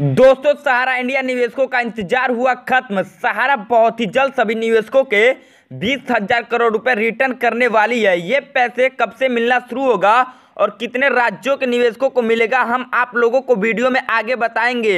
दोस्तों सहारा इंडिया निवेशकों का इंतजार हुआ खत्म सहारा बहुत ही जल्द सभी निवेशकों के बीस हजार करोड़ रुपए रिटर्न करने वाली है ये पैसे कब से मिलना शुरू होगा और कितने राज्यों के निवेशकों को मिलेगा हम आप लोगों को वीडियो में आगे बताएंगे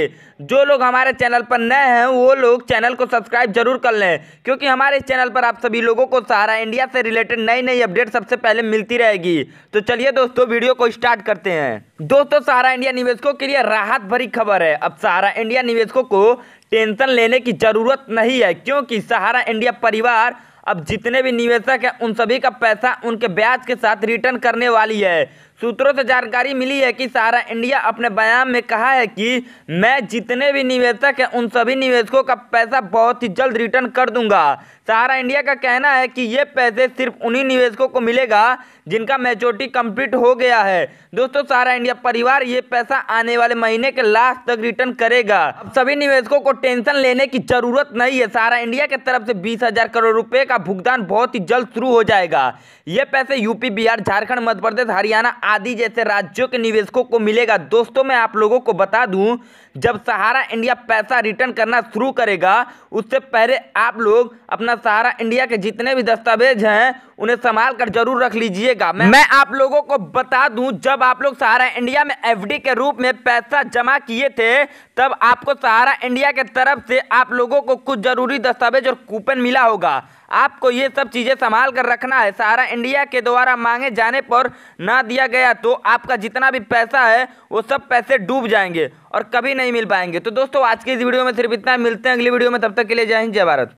जो लोग हमारे चैनल पर नए हैं वो लोग चैनल को सब्सक्राइब जरूर कर लें क्योंकि हमारे चैनल पर आप सभी लोगों को सहारा इंडिया से रिलेटेड नई नई अपडेट सबसे पहले मिलती रहेगी तो चलिए दोस्तों वीडियो को स्टार्ट करते हैं दोस्तों सहारा इंडिया निवेशकों के लिए राहत भरी खबर है अब सहारा इंडिया निवेशकों को टेंशन लेने की जरूरत नहीं है क्योंकि सहारा इंडिया परिवार अब जितने भी निवेशक हैं उन सभी का पैसा उनके ब्याज के साथ रिटर्न करने वाली है सूत्रों से जानकारी मिली है कि सारा इंडिया अपने बयान में कहा है कि मैं जितने भी निवेशक हैं उन सभी निवेशकों का पैसा बहुत ही जल्द रिटर्न कर दूंगा सहारा इंडिया का कहना है कि ये पैसे सिर्फ उन्हीं निवेशकों को मिलेगा जिनका मेचोरिटी कंप्लीट हो गया है दोस्तों सारा इंडिया परिवार ये पैसा आने वाले महीने के लास्ट तक रिटर्न करेगा अब सभी निवेशकों को टेंशन लेने की जरूरत नहीं है सारा इंडिया के तरफ से बीस हजार करोड़ रुपए का भुगतान बहुत ही जल्द शुरू हो जाएगा ये पैसे यूपी बिहार झारखंड मध्य प्रदेश हरियाणा आदि जैसे राज्यों के निवेशकों को मिलेगा दोस्तों मैं आप लोगों को बता दूं जब सहारा इंडिया पैसा रिटर्न करना शुरू करेगा उससे पहले आप लोग अपना सहारा इंडिया के जितने भी दस्तावेज हैं उन्हें संभाल कर जरूर रख लीजिएगा मैं मैं आप लोगों को बता दूं जब आप लोग सहारा इंडिया में एफडी के रूप में पैसा जमा किए थे तब आपको सहारा इंडिया के तरफ से आप लोगों को कुछ जरूरी दस्तावेज और कूपन मिला होगा आपको ये सब चीज़ें संभाल कर रखना है सहारा इंडिया के द्वारा मांगे जाने पर ना दिया गया तो आपका जितना भी पैसा है वो सब पैसे डूब जाएंगे और कभी नहीं मिल पाएंगे तो दोस्तों आज की इस वीडियो में सिर्फ इतना मिलते हैं अगली वीडियो में तब तक के लिए जय हिंद जय भारत